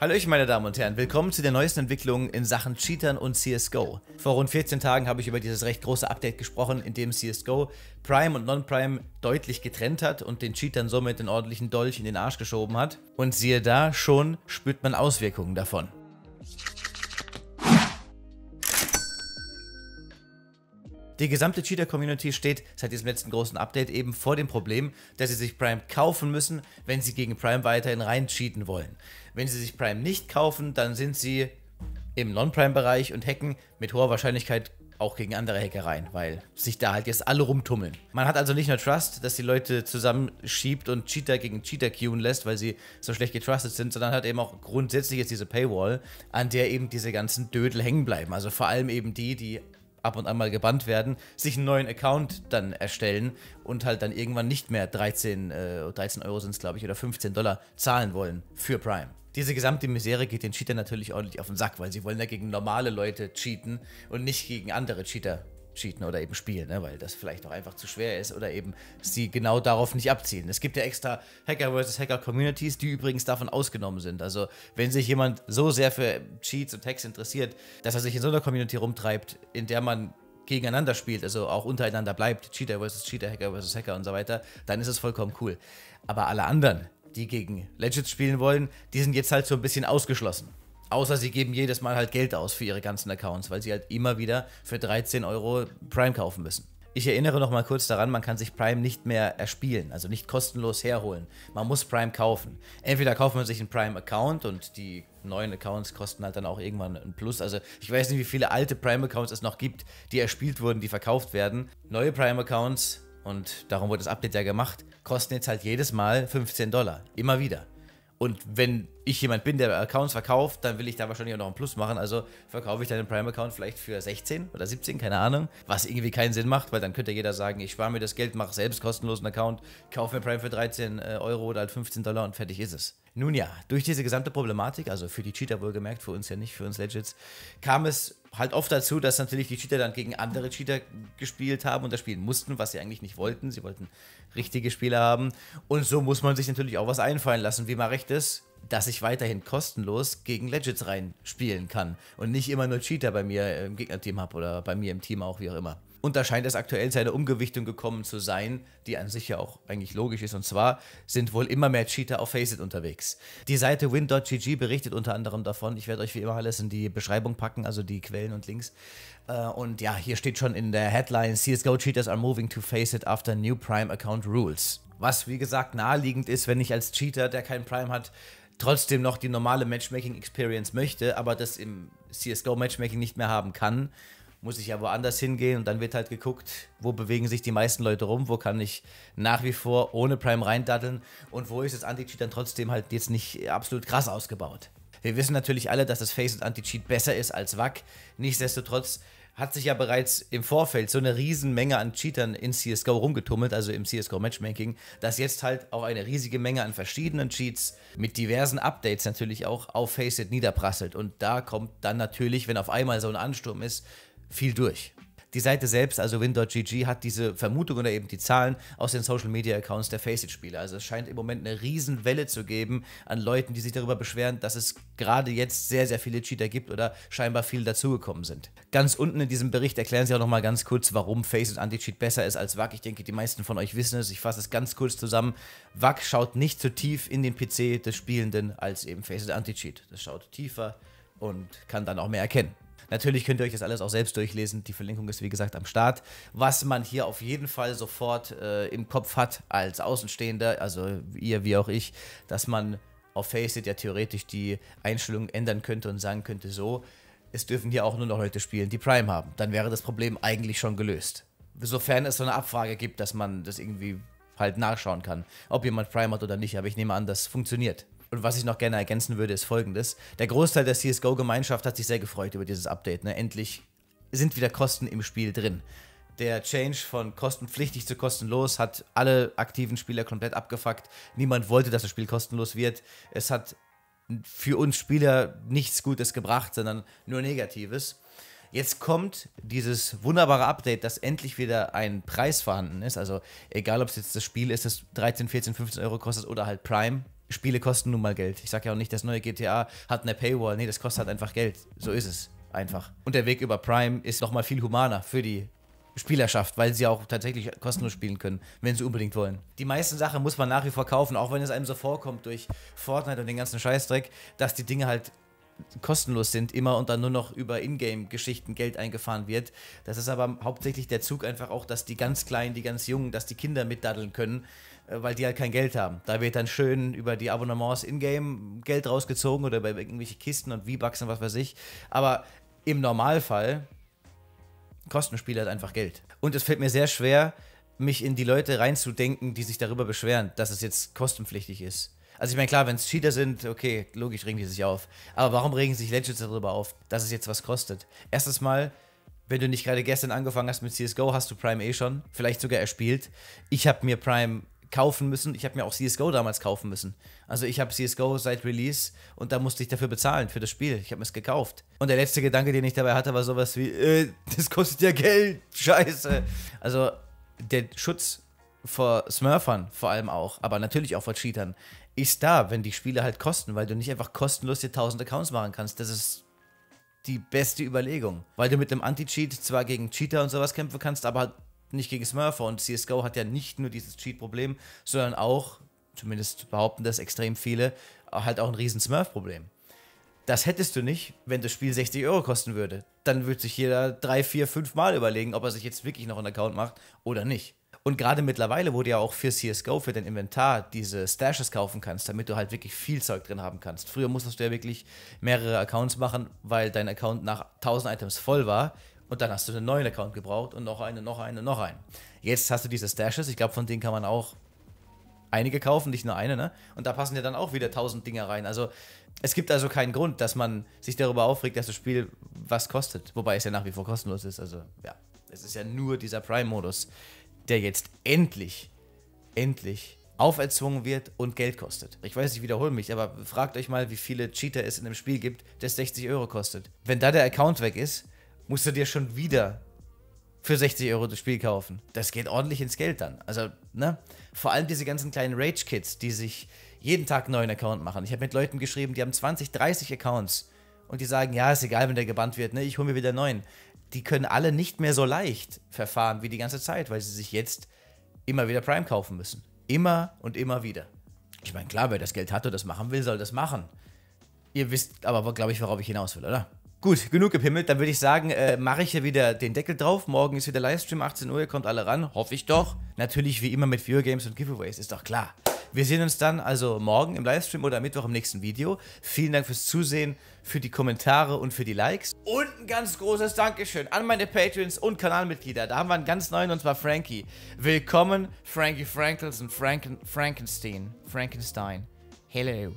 Hallo meine Damen und Herren, willkommen zu der neuesten Entwicklung in Sachen Cheatern und CSGO. Vor rund 14 Tagen habe ich über dieses recht große Update gesprochen, in dem CSGO Prime und Non-Prime deutlich getrennt hat und den Cheatern somit den ordentlichen Dolch in den Arsch geschoben hat. Und siehe da, schon spürt man Auswirkungen davon. Die gesamte Cheater-Community steht seit diesem letzten großen Update eben vor dem Problem, dass sie sich Prime kaufen müssen, wenn sie gegen Prime weiterhin rein cheaten wollen. Wenn sie sich Prime nicht kaufen, dann sind sie im Non-Prime-Bereich und hacken mit hoher Wahrscheinlichkeit auch gegen andere Hackereien, weil sich da halt jetzt alle rumtummeln. Man hat also nicht nur Trust, dass die Leute zusammenschiebt und Cheater gegen Cheater queuen lässt, weil sie so schlecht getrustet sind, sondern hat eben auch grundsätzlich jetzt diese Paywall, an der eben diese ganzen Dödel hängen bleiben. Also vor allem eben die, die ab und an mal gebannt werden, sich einen neuen Account dann erstellen und halt dann irgendwann nicht mehr 13, äh, 13 Euro sind es, glaube ich, oder 15 Dollar zahlen wollen für Prime. Diese gesamte Misere geht den Cheater natürlich ordentlich auf den Sack, weil sie wollen ja gegen normale Leute cheaten und nicht gegen andere Cheater cheaten ne, oder eben spielen, ne? weil das vielleicht auch einfach zu schwer ist oder eben sie genau darauf nicht abzielen. Es gibt ja extra Hacker vs. Hacker Communities, die übrigens davon ausgenommen sind. Also wenn sich jemand so sehr für Cheats und Hacks interessiert, dass er sich in so einer Community rumtreibt, in der man gegeneinander spielt, also auch untereinander bleibt, Cheater vs. Cheater, Hacker vs. Hacker und so weiter, dann ist es vollkommen cool. Aber alle anderen, die gegen Legends spielen wollen, die sind jetzt halt so ein bisschen ausgeschlossen. Außer sie geben jedes Mal halt Geld aus für ihre ganzen Accounts, weil sie halt immer wieder für 13 Euro Prime kaufen müssen. Ich erinnere noch mal kurz daran, man kann sich Prime nicht mehr erspielen, also nicht kostenlos herholen. Man muss Prime kaufen. Entweder kauft man sich einen Prime-Account und die neuen Accounts kosten halt dann auch irgendwann ein Plus. Also ich weiß nicht, wie viele alte Prime-Accounts es noch gibt, die erspielt wurden, die verkauft werden. Neue Prime-Accounts, und darum wurde das Update ja gemacht, kosten jetzt halt jedes Mal 15 Dollar. Immer wieder. Und wenn ich jemand bin, der Accounts verkauft, dann will ich da wahrscheinlich auch noch einen Plus machen. Also verkaufe ich deinen Prime-Account vielleicht für 16 oder 17, keine Ahnung. Was irgendwie keinen Sinn macht, weil dann könnte jeder sagen, ich spare mir das Geld, mache selbst kostenlosen Account, kaufe mir Prime für 13 äh, Euro oder halt 15 Dollar und fertig ist es. Nun ja, durch diese gesamte Problematik, also für die Cheater wohlgemerkt, für uns ja nicht, für uns Legits, kam es halt oft dazu, dass natürlich die Cheater dann gegen andere Cheater gespielt haben und das spielen mussten, was sie eigentlich nicht wollten. Sie wollten richtige Spieler haben. Und so muss man sich natürlich auch was einfallen lassen. Wie man recht ist, Dass ich weiterhin kostenlos gegen Legends rein spielen kann und nicht immer nur Cheater bei mir im Gegnerteam habe oder bei mir im Team auch, wie auch immer. Und da scheint es aktuell zu einer Umgewichtung gekommen zu sein, die an sich ja auch eigentlich logisch ist. Und zwar sind wohl immer mehr Cheater auf Faceit unterwegs. Die Seite win.gg berichtet unter anderem davon. Ich werde euch wie immer alles in die Beschreibung packen, also die Quellen und Links. Äh, und ja, hier steht schon in der Headline: CSGO Cheaters are moving to Faceit after new Prime Account Rules. Was wie gesagt naheliegend ist, wenn ich als Cheater, der kein Prime hat, trotzdem noch die normale Matchmaking-Experience möchte, aber das im CSGO-Matchmaking nicht mehr haben kann, muss ich ja woanders hingehen und dann wird halt geguckt, wo bewegen sich die meisten Leute rum, wo kann ich nach wie vor ohne Prime reindatteln und wo ist das Anti-Cheat dann trotzdem halt jetzt nicht absolut krass ausgebaut. Wir wissen natürlich alle, dass das Face- Anti-Cheat besser ist als WAC. Nichtsdestotrotz hat sich ja bereits im Vorfeld so eine Menge an Cheatern in CSGO rumgetummelt, also im CSGO Matchmaking, dass jetzt halt auch eine riesige Menge an verschiedenen Cheats mit diversen Updates natürlich auch auf Faceit niederprasselt. Und da kommt dann natürlich, wenn auf einmal so ein Ansturm ist, viel durch. Die Seite selbst, also win.gg, hat diese Vermutung oder eben die Zahlen aus den Social Media Accounts der Faceit-Spieler. Also es scheint im Moment eine Riesenwelle zu geben an Leuten, die sich darüber beschweren, dass es gerade jetzt sehr, sehr viele Cheater gibt oder scheinbar viel dazugekommen sind. Ganz unten in diesem Bericht erklären sie auch nochmal ganz kurz, warum Faceit Anti-Cheat besser ist als WAC. Ich denke, die meisten von euch wissen es. Ich fasse es ganz kurz zusammen. WAC schaut nicht so tief in den PC des Spielenden als eben Faceit Anti-Cheat. Das schaut tiefer und kann dann auch mehr erkennen. Natürlich könnt ihr euch das alles auch selbst durchlesen. Die Verlinkung ist wie gesagt am Start. Was man hier auf jeden Fall sofort äh, im Kopf hat als Außenstehender, also ihr wie auch ich, dass man auf Faceit ja theoretisch die Einstellungen ändern könnte und sagen könnte, so, es dürfen hier auch nur noch Leute spielen, die Prime haben. Dann wäre das Problem eigentlich schon gelöst. Sofern es so eine Abfrage gibt, dass man das irgendwie halt nachschauen kann, ob jemand Prime hat oder nicht. Aber ich nehme an, das funktioniert. Und was ich noch gerne ergänzen würde, ist folgendes. Der Großteil der CSGO-Gemeinschaft hat sich sehr gefreut über dieses Update. Ne? Endlich sind wieder Kosten im Spiel drin. Der Change von kostenpflichtig zu kostenlos hat alle aktiven Spieler komplett abgefuckt. Niemand wollte, dass das Spiel kostenlos wird. Es hat für uns Spieler nichts Gutes gebracht, sondern nur Negatives. Jetzt kommt dieses wunderbare Update, dass endlich wieder ein Preis vorhanden ist. Also egal, ob es jetzt das Spiel ist, das 13, 14, 15 Euro kostet oder halt Prime Spiele kosten nun mal Geld. Ich sage ja auch nicht, das neue GTA hat eine Paywall. Nee, das kostet halt einfach Geld. So ist es einfach. Und der Weg über Prime ist nochmal viel humaner für die Spielerschaft, weil sie auch tatsächlich kostenlos spielen können, wenn sie unbedingt wollen. Die meisten Sachen muss man nach wie vor kaufen, auch wenn es einem so vorkommt durch Fortnite und den ganzen Scheißdreck, dass die Dinge halt kostenlos sind immer und dann nur noch über Ingame-Geschichten Geld eingefahren wird. Das ist aber hauptsächlich der Zug einfach auch, dass die ganz Kleinen, die ganz Jungen, dass die Kinder mitdaddeln können, äh, weil die halt kein Geld haben. Da wird dann schön über die Abonnements Ingame Geld rausgezogen oder über irgendwelche Kisten und V-Bucks und was weiß ich. Aber im Normalfall kosten Spiele halt einfach Geld. Und es fällt mir sehr schwer, mich in die Leute reinzudenken, die sich darüber beschweren, dass es jetzt kostenpflichtig ist. Also ich meine, klar, wenn es Cheater sind, okay, logisch regen die sich auf. Aber warum regen sich Legends darüber auf, dass es jetzt was kostet? Erstens mal, wenn du nicht gerade gestern angefangen hast mit CSGO, hast du Prime eh schon, vielleicht sogar erspielt. Ich habe mir Prime kaufen müssen. Ich habe mir auch CSGO damals kaufen müssen. Also ich habe CSGO seit Release und da musste ich dafür bezahlen, für das Spiel. Ich habe es gekauft. Und der letzte Gedanke, den ich dabei hatte, war sowas wie, äh, das kostet ja Geld, scheiße. Also der Schutz vor Smurfern vor allem auch, aber natürlich auch vor Cheatern, ist da, wenn die Spiele halt kosten, weil du nicht einfach kostenlos dir 1000 Accounts machen kannst. Das ist die beste Überlegung, weil du mit einem Anti-Cheat zwar gegen Cheater und sowas kämpfen kannst, aber halt nicht gegen Smurfer und CSGO hat ja nicht nur dieses Cheat-Problem, sondern auch, zumindest behaupten das extrem viele, halt auch ein riesen Smurf-Problem. Das hättest du nicht, wenn das Spiel 60 Euro kosten würde. Dann würde sich jeder drei, vier, fünf Mal überlegen, ob er sich jetzt wirklich noch einen Account macht oder nicht. Und gerade mittlerweile, wo du ja auch für CSGO, für dein Inventar diese Stashes kaufen kannst, damit du halt wirklich viel Zeug drin haben kannst. Früher musstest du ja wirklich mehrere Accounts machen, weil dein Account nach 1000 Items voll war. Und dann hast du einen neuen Account gebraucht und noch einen, noch einen, noch einen. Jetzt hast du diese Stashes. Ich glaube, von denen kann man auch einige kaufen, nicht nur eine, ne? Und da passen ja dann auch wieder 1000 Dinger rein. Also es gibt also keinen Grund, dass man sich darüber aufregt, dass das Spiel was kostet. Wobei es ja nach wie vor kostenlos ist. Also ja, es ist ja nur dieser Prime-Modus, der jetzt endlich, endlich auferzwungen wird und Geld kostet. Ich weiß, ich wiederhole mich, aber fragt euch mal, wie viele Cheater es in einem Spiel gibt, das 60 Euro kostet. Wenn da der Account weg ist, musst du dir schon wieder für 60 Euro das Spiel kaufen. Das geht ordentlich ins Geld dann. Also, ne? Vor allem diese ganzen kleinen Rage-Kids, die sich jeden Tag einen neuen Account machen. Ich habe mit Leuten geschrieben, die haben 20, 30 Accounts und die sagen, ja, ist egal, wenn der gebannt wird, ne? ich hole mir wieder einen neuen. Die können alle nicht mehr so leicht verfahren wie die ganze Zeit, weil sie sich jetzt immer wieder Prime kaufen müssen. Immer und immer wieder. Ich meine, klar, wer das Geld hat und das machen will, soll das machen. Ihr wisst aber, glaube ich, worauf ich hinaus will, oder? Gut, genug gepimmelt. Dann würde ich sagen, äh, mache ich hier wieder den Deckel drauf. Morgen ist wieder Livestream, 18 Uhr, ihr kommt alle ran. Hoffe ich doch. Natürlich wie immer mit Viewer Games und Giveaways, ist doch klar. Wir sehen uns dann also morgen im Livestream oder am Mittwoch im nächsten Video. Vielen Dank fürs Zusehen, für die Kommentare und für die Likes. Und ein ganz großes Dankeschön an meine Patreons und Kanalmitglieder. Da haben wir einen ganz neuen und zwar Frankie. Willkommen, Frankie Frankels und Franken Frankenstein. Frankenstein. Hello.